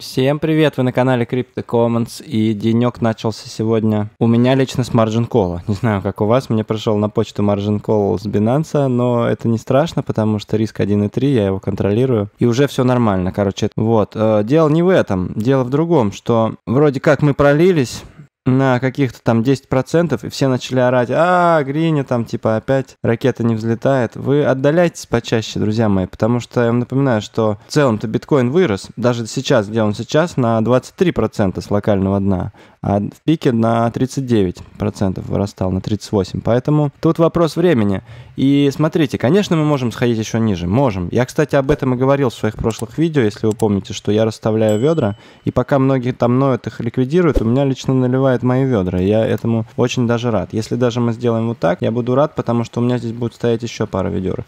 Всем привет, вы на канале Crypto Commons, и денек начался сегодня у меня лично с Маржин Кола. Не знаю, как у вас, мне пришел на почту Маржин Кол с Binance, но это не страшно, потому что риск 1.3, я его контролирую, и уже все нормально, короче. Вот, э, дело не в этом, дело в другом, что вроде как мы пролились, на каких-то там 10%, и все начали орать, а, Гриня там, типа, опять ракета не взлетает. Вы отдаляйтесь почаще, друзья мои, потому что я вам напоминаю, что в целом-то биткоин вырос, даже сейчас, где он сейчас, на 23% с локального дна а в пике на 39% вырастал, на 38%. Поэтому тут вопрос времени. И смотрите, конечно, мы можем сходить еще ниже. Можем. Я, кстати, об этом и говорил в своих прошлых видео, если вы помните, что я расставляю ведра, и пока многие там ноют их ликвидируют, у меня лично наливают мои ведра. Я этому очень даже рад. Если даже мы сделаем вот так, я буду рад, потому что у меня здесь будет стоять еще пара ведерок.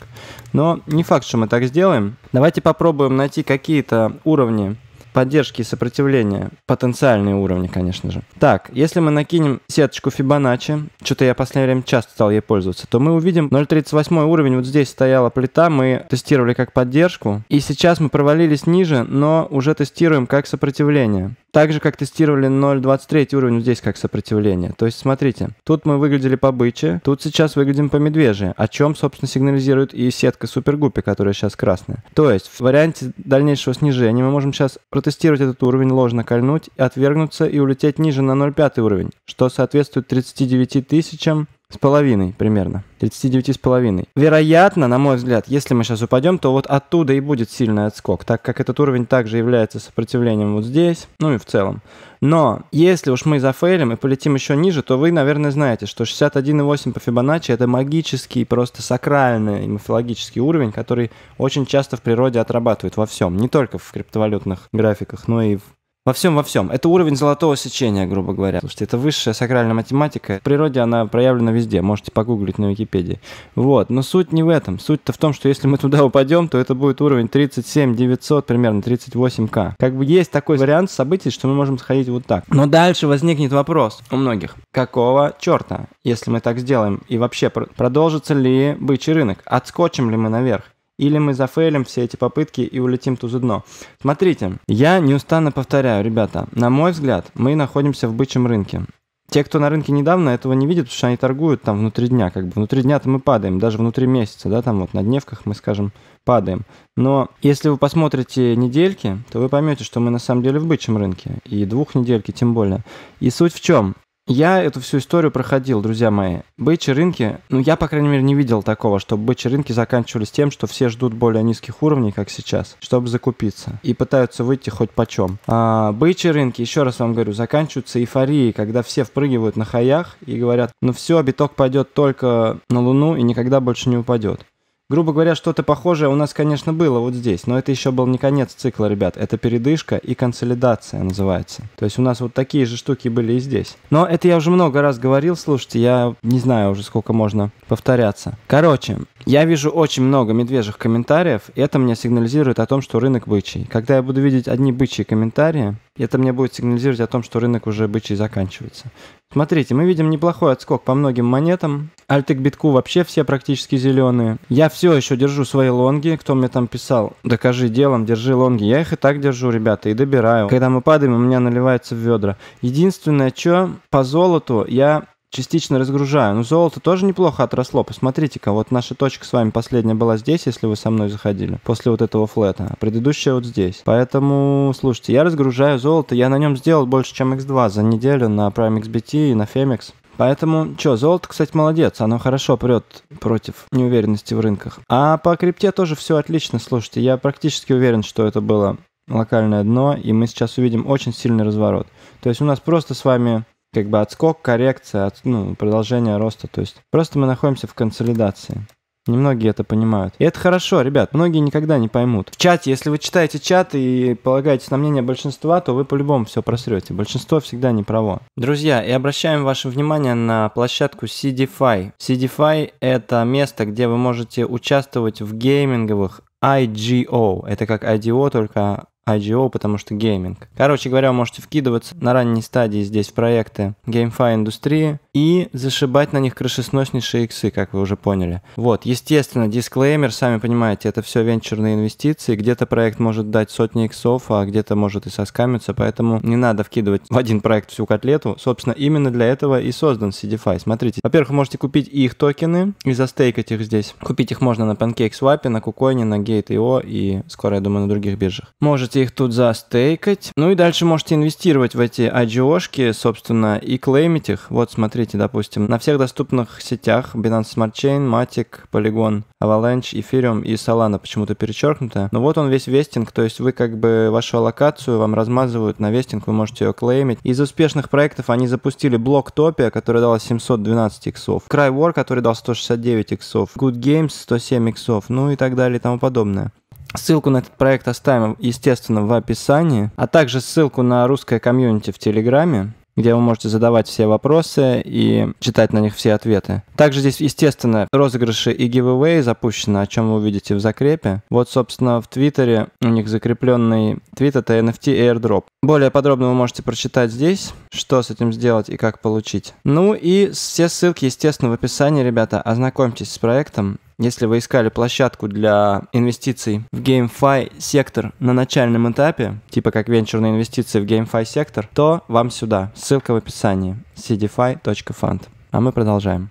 Но не факт, что мы так сделаем. Давайте попробуем найти какие-то уровни поддержки и сопротивления. Потенциальные уровни, конечно же. Так, если мы накинем сеточку Фибоначчи, что-то я в последнее время часто стал ей пользоваться, то мы увидим 0.38 уровень, вот здесь стояла плита, мы тестировали как поддержку, и сейчас мы провалились ниже, но уже тестируем как сопротивление. Так же, как тестировали 0.23 уровень здесь как сопротивление. То есть, смотрите, тут мы выглядели по быче, тут сейчас выглядим по медвежье, о чем, собственно, сигнализирует и сетка супергуппи, которая сейчас красная. То есть, в варианте дальнейшего снижения мы можем сейчас протестировать этот уровень, ложно кольнуть, отвергнуться и улететь ниже на 0.5 уровень, что соответствует 39 тысячам с половиной примерно, 39 с половиной. Вероятно, на мой взгляд, если мы сейчас упадем, то вот оттуда и будет сильный отскок, так как этот уровень также является сопротивлением вот здесь, ну и в целом. Но если уж мы зафейлим и полетим еще ниже, то вы, наверное, знаете, что 61,8 по Фибоначчи это магический, просто сакральный мифологический уровень, который очень часто в природе отрабатывает во всем, не только в криптовалютных графиках, но и в во всем, во всем. Это уровень золотого сечения, грубо говоря. Слушайте, это высшая сакральная математика. В природе она проявлена везде. Можете погуглить на Википедии. Вот. Но суть не в этом. Суть-то в том, что если мы туда упадем, то это будет уровень 37 900, примерно 38к. Как бы есть такой вариант событий, что мы можем сходить вот так. Но дальше возникнет вопрос у многих. Какого черта, если мы так сделаем? И вообще, продолжится ли бычий рынок? Отскочим ли мы наверх? или мы зафейлим все эти попытки и улетим тузы дно. Смотрите, я неустанно повторяю, ребята, на мой взгляд, мы находимся в бычьем рынке. Те, кто на рынке недавно, этого не видят, потому что они торгуют там внутри дня. Как бы внутри дня-то мы падаем, даже внутри месяца, да, там вот на дневках мы, скажем, падаем. Но если вы посмотрите недельки, то вы поймете, что мы на самом деле в бычьем рынке, и двух недельки тем более. И суть в чем? Я эту всю историю проходил, друзья мои. Бычьи рынки, ну я, по крайней мере, не видел такого, чтобы бычьи рынки заканчивались тем, что все ждут более низких уровней, как сейчас, чтобы закупиться. И пытаются выйти хоть почем. А бычьи рынки, еще раз вам говорю, заканчиваются эйфорией, когда все впрыгивают на хаях и говорят, ну все, биток пойдет только на Луну и никогда больше не упадет. Грубо говоря, что-то похожее у нас, конечно, было вот здесь, но это еще был не конец цикла, ребят. Это передышка и консолидация называется. То есть у нас вот такие же штуки были и здесь. Но это я уже много раз говорил, слушайте, я не знаю уже сколько можно повторяться. Короче, я вижу очень много медвежьих комментариев, и это мне сигнализирует о том, что рынок бычий. Когда я буду видеть одни бычьи комментарии, это мне будет сигнализировать о том, что рынок уже бычий заканчивается. Смотрите, мы видим неплохой отскок по многим монетам. Альты к битку вообще все практически зеленые. Я все еще держу свои лонги. Кто мне там писал, докажи делом, держи лонги. Я их и так держу, ребята, и добираю. Когда мы падаем, у меня наливается в ведра. Единственное, что по золоту я частично разгружаю. Но золото тоже неплохо отросло. Посмотрите-ка, вот наша точка с вами последняя была здесь, если вы со мной заходили. После вот этого флета. А предыдущая вот здесь. Поэтому, слушайте, я разгружаю золото. Я на нем сделал больше, чем X2 за неделю на Prime XBT и на Femex. Поэтому, что, золото, кстати, молодец, оно хорошо прет против неуверенности в рынках. А по крипте тоже все отлично, слушайте, я практически уверен, что это было локальное дно, и мы сейчас увидим очень сильный разворот. То есть у нас просто с вами как бы отскок, коррекция, от, ну, продолжение роста. То есть просто мы находимся в консолидации. Немногие это понимают. И это хорошо, ребят, многие никогда не поймут. В чате, если вы читаете чат и полагаетесь на мнение большинства, то вы по-любому все просрете. Большинство всегда не право. Друзья, и обращаем ваше внимание на площадку CDFI. CDFI – это место, где вы можете участвовать в гейминговых IGO. Это как IDO, только IGO, потому что гейминг. Короче говоря, можете вкидываться на ранней стадии здесь в проекты GameFi индустрии и зашибать на них крышесноснейшие иксы, как вы уже поняли. Вот, естественно, дисклеймер, сами понимаете, это все венчурные инвестиции, где-то проект может дать сотни иксов, а где-то может и соскамиться, поэтому не надо вкидывать в один проект всю котлету. Собственно, именно для этого и создан CDFi. Смотрите, во-первых, вы можете купить их токены и застейкать их здесь. Купить их можно на PancakeSwap, на Кукоине, на Gate.io и скоро, я думаю, на других биржах. Можете можете их тут застейкать. Ну и дальше можете инвестировать в эти IGO-шки, собственно, и клеймить их. Вот, смотрите, допустим, на всех доступных сетях Binance Smart Chain, Matic, Polygon, Avalanche, Ethereum и Solana почему-то перечеркнуто. Но ну вот он весь вестинг, то есть вы как бы вашу локацию вам размазывают на вестинг, вы можете ее клеймить. Из успешных проектов они запустили блок Топия, который дал 712 иксов, Cry War, который дал 169 иксов, Good Games 107 иксов, ну и так далее и тому подобное. Ссылку на этот проект оставим, естественно, в описании, а также ссылку на русское комьюнити в Телеграме где вы можете задавать все вопросы и читать на них все ответы. Также здесь, естественно, розыгрыши и giveaway запущены, о чем вы увидите в закрепе. Вот, собственно, в Твиттере у них закрепленный твит — это NFT Airdrop. Более подробно вы можете прочитать здесь, что с этим сделать и как получить. Ну и все ссылки, естественно, в описании, ребята. Ознакомьтесь с проектом, если вы искали площадку для инвестиций в GameFi сектор на начальном этапе, типа как венчурные инвестиции в GameFi сектор, то вам сюда. Ссылка в описании cdfi.fund. А мы продолжаем.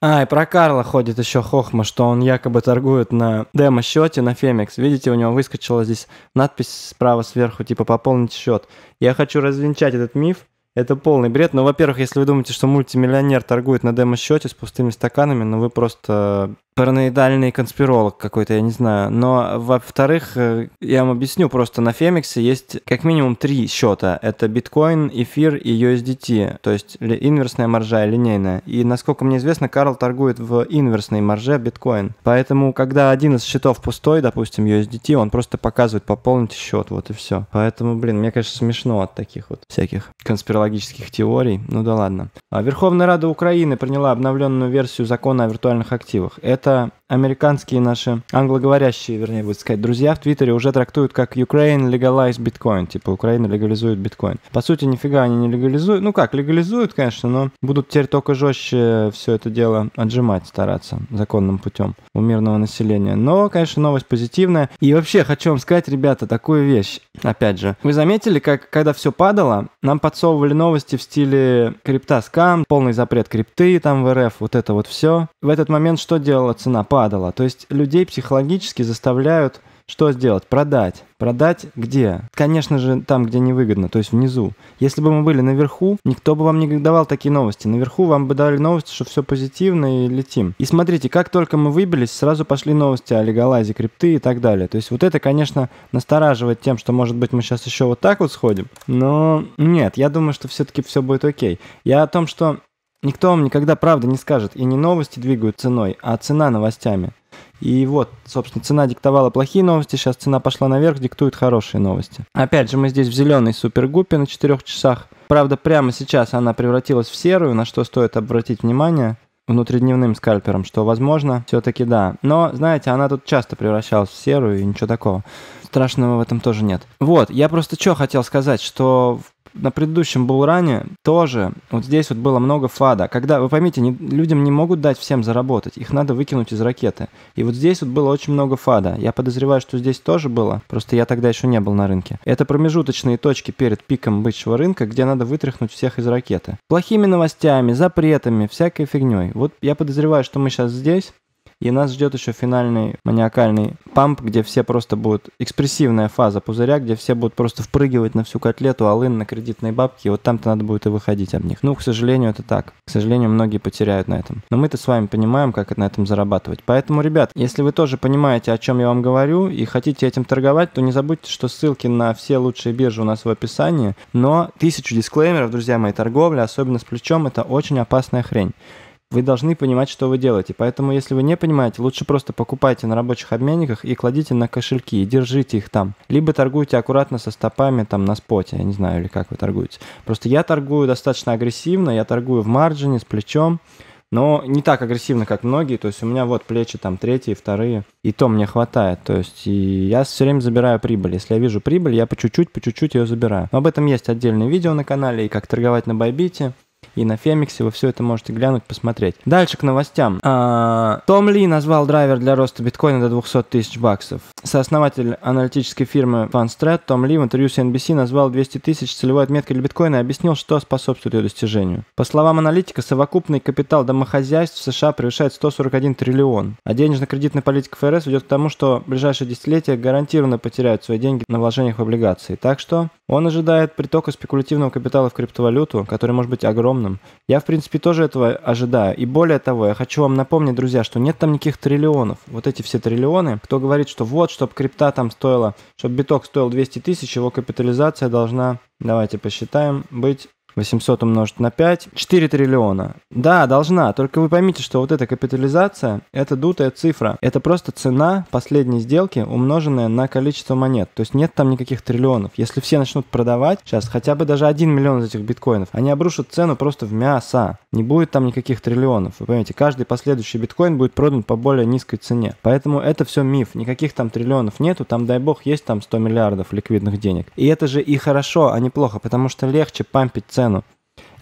А, и про Карла ходит еще хохма, что он якобы торгует на демо-счете на Фемикс. Видите, у него выскочила здесь надпись справа сверху, типа «Пополнить счет». Я хочу развенчать этот миф. Это полный бред. Но, ну, во-первых, если вы думаете, что мультимиллионер торгует на демо-счете с пустыми стаканами, ну вы просто параноидальный конспиролог какой-то, я не знаю. Но, во-вторых, э, я вам объясню, просто на Фемиксе есть как минимум три счета. Это биткоин, эфир и USDT, то есть инверсная маржа и линейная. И, насколько мне известно, Карл торгует в инверсной марже биткоин. Поэтому, когда один из счетов пустой, допустим, USDT, он просто показывает пополнить счет, вот и все. Поэтому, блин, мне, конечно, смешно от таких вот всяких конспирологических теорий. Ну да ладно. А Верховная Рада Украины приняла обновленную версию закона о виртуальных активах. Это это американские наши, англоговорящие, вернее, будет сказать, друзья в Твиттере уже трактуют как Ukraine legalize Bitcoin, типа Украина легализует биткоин. По сути, нифига они не легализуют. Ну как, легализуют, конечно, но будут теперь только жестче все это дело отжимать, стараться законным путем у мирного населения. Но, конечно, новость позитивная. И вообще, хочу вам сказать, ребята, такую вещь. Опять же, вы заметили, как когда все падало, нам подсовывали новости в стиле крипта скам, полный запрет крипты там в РФ, вот это вот все. В этот момент что делала цена? Падала падало. То есть людей психологически заставляют что сделать? Продать. Продать где? Конечно же, там, где невыгодно, то есть внизу. Если бы мы были наверху, никто бы вам не давал такие новости. Наверху вам бы дали новости, что все позитивно и летим. И смотрите, как только мы выбились, сразу пошли новости о легалайзе крипты и так далее. То есть вот это, конечно, настораживает тем, что, может быть, мы сейчас еще вот так вот сходим. Но нет, я думаю, что все-таки все будет окей. Я о том, что Никто вам никогда правда не скажет, и не новости двигают ценой, а цена новостями. И вот, собственно, цена диктовала плохие новости, сейчас цена пошла наверх, диктует хорошие новости. Опять же, мы здесь в зеленой супергуппе на 4 часах. Правда, прямо сейчас она превратилась в серую, на что стоит обратить внимание внутридневным скальпером, что, возможно, все-таки да. Но, знаете, она тут часто превращалась в серую и ничего такого. Страшного в этом тоже нет. Вот, я просто что хотел сказать, что на предыдущем Булране тоже вот здесь вот было много фада. Когда, вы поймите, не, людям не могут дать всем заработать, их надо выкинуть из ракеты. И вот здесь вот было очень много фада. Я подозреваю, что здесь тоже было, просто я тогда еще не был на рынке. Это промежуточные точки перед пиком бычьего рынка, где надо вытряхнуть всех из ракеты. Плохими новостями, запретами, всякой фигней. Вот я подозреваю, что мы сейчас здесь, и нас ждет еще финальный маниакальный памп, где все просто будут... Экспрессивная фаза пузыря, где все будут просто впрыгивать на всю котлету, алын на кредитные бабки, и вот там-то надо будет и выходить об них. Ну, к сожалению, это так. К сожалению, многие потеряют на этом. Но мы-то с вами понимаем, как на этом зарабатывать. Поэтому, ребят, если вы тоже понимаете, о чем я вам говорю, и хотите этим торговать, то не забудьте, что ссылки на все лучшие биржи у нас в описании. Но тысячу дисклеймеров, друзья мои, торговля, особенно с плечом, это очень опасная хрень вы должны понимать, что вы делаете. Поэтому, если вы не понимаете, лучше просто покупайте на рабочих обменниках и кладите на кошельки, и держите их там. Либо торгуйте аккуратно со стопами там на споте, я не знаю, или как вы торгуете. Просто я торгую достаточно агрессивно, я торгую в марджине, с плечом, но не так агрессивно, как многие. То есть у меня вот плечи там третьи, вторые, и то мне хватает. То есть и я все время забираю прибыль. Если я вижу прибыль, я по чуть-чуть, по чуть-чуть ее забираю. Но об этом есть отдельное видео на канале, и как торговать на Байбите и на Фемиксе вы все это можете глянуть, посмотреть. Дальше к новостям. А, Том Ли назвал драйвер для роста биткоина до 200 тысяч баксов. Сооснователь аналитической фирмы FunStrat Том Ли в интервью с NBC назвал 200 тысяч целевой отметкой для биткоина и объяснил, что способствует ее достижению. По словам аналитика, совокупный капитал домохозяйств в США превышает 141 триллион, а денежно-кредитная политика ФРС ведет к тому, что в ближайшие десятилетия гарантированно потеряют свои деньги на вложениях в облигации. Так что он ожидает притока спекулятивного капитала в криптовалюту, который может быть огромным. Я, в принципе, тоже этого ожидаю. И более того, я хочу вам напомнить, друзья, что нет там никаких триллионов. Вот эти все триллионы, кто говорит, что вот, чтобы крипта там стоила, чтобы биток стоил 200 тысяч, его капитализация должна, давайте посчитаем, быть 800 умножить на 5, 4 триллиона. Да, должна, только вы поймите, что вот эта капитализация, это дутая цифра. Это просто цена последней сделки, умноженная на количество монет. То есть нет там никаких триллионов. Если все начнут продавать, сейчас хотя бы даже 1 миллион из этих биткоинов, они обрушат цену просто в мясо. Не будет там никаких триллионов. Вы понимаете, каждый последующий биткоин будет продан по более низкой цене. Поэтому это все миф. Никаких там триллионов нету. Там, дай бог, есть там 100 миллиардов ликвидных денег. И это же и хорошо, а не плохо, потому что легче пампить цену цену.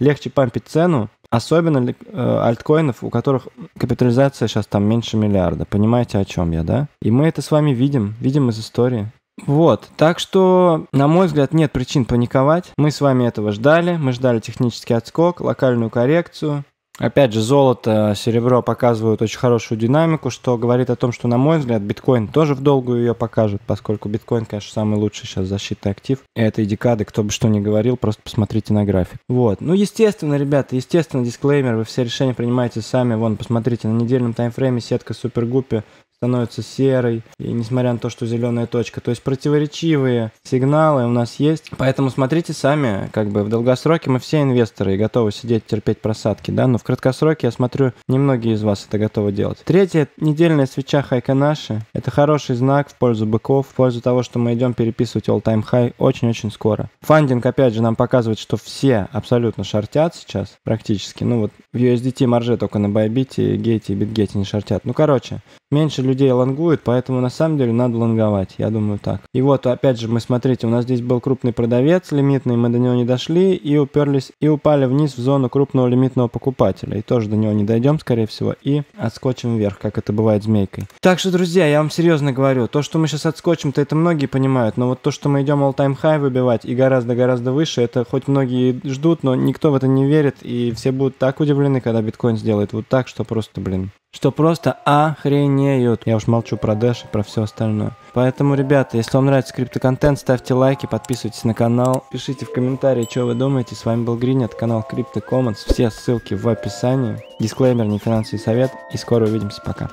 Легче пампить цену, особенно э, альткоинов, у которых капитализация сейчас там меньше миллиарда. Понимаете, о чем я, да? И мы это с вами видим, видим из истории. Вот, так что, на мой взгляд, нет причин паниковать. Мы с вами этого ждали. Мы ждали технический отскок, локальную коррекцию. Опять же, золото, серебро показывают очень хорошую динамику, что говорит о том, что, на мой взгляд, биткоин тоже в долгую ее покажет, поскольку биткоин, конечно, самый лучший сейчас защитный актив этой декады, кто бы что ни говорил, просто посмотрите на график. Вот. Ну, естественно, ребята, естественно, дисклеймер, вы все решения принимаете сами, вон, посмотрите, на недельном таймфрейме сетка супергупи становится серой, и несмотря на то, что зеленая точка. То есть противоречивые сигналы у нас есть. Поэтому смотрите сами, как бы в долгосроке мы все инвесторы и готовы сидеть, терпеть просадки, да, но в краткосроке, я смотрю, немногие из вас это готовы делать. Третья недельная свеча хайка наши. Это хороший знак в пользу быков, в пользу того, что мы идем переписывать all-time high очень-очень скоро. Фандинг, опять же, нам показывает, что все абсолютно шортят сейчас практически. Ну вот в USDT марже только на Байбите, Гейте, Gate и BitGate не шортят. Ну короче, меньше людей лонгует, поэтому на самом деле надо лонговать, я думаю так. И вот опять же мы, смотрите, у нас здесь был крупный продавец лимитный, мы до него не дошли и уперлись, и упали вниз в зону крупного лимитного покупателя. И тоже до него не дойдем, скорее всего, и отскочим вверх, как это бывает змейкой. Так что, друзья, я вам серьезно говорю, то, что мы сейчас отскочим-то, это многие понимают, но вот то, что мы идем all-time high выбивать и гораздо-гораздо выше, это хоть многие ждут, но никто в это не верит, и все будут так удивлены, когда биткоин сделает вот так, что просто, блин, что просто охренеют. Я уж молчу про Дэш и про все остальное. Поэтому, ребята, если вам нравится криптоконтент, ставьте лайки, подписывайтесь на канал, пишите в комментарии, что вы думаете. С вами был Грин, это канал Крипто Commons. Все ссылки в описании. Дисклеймер, не финансовый совет. И скоро увидимся. Пока.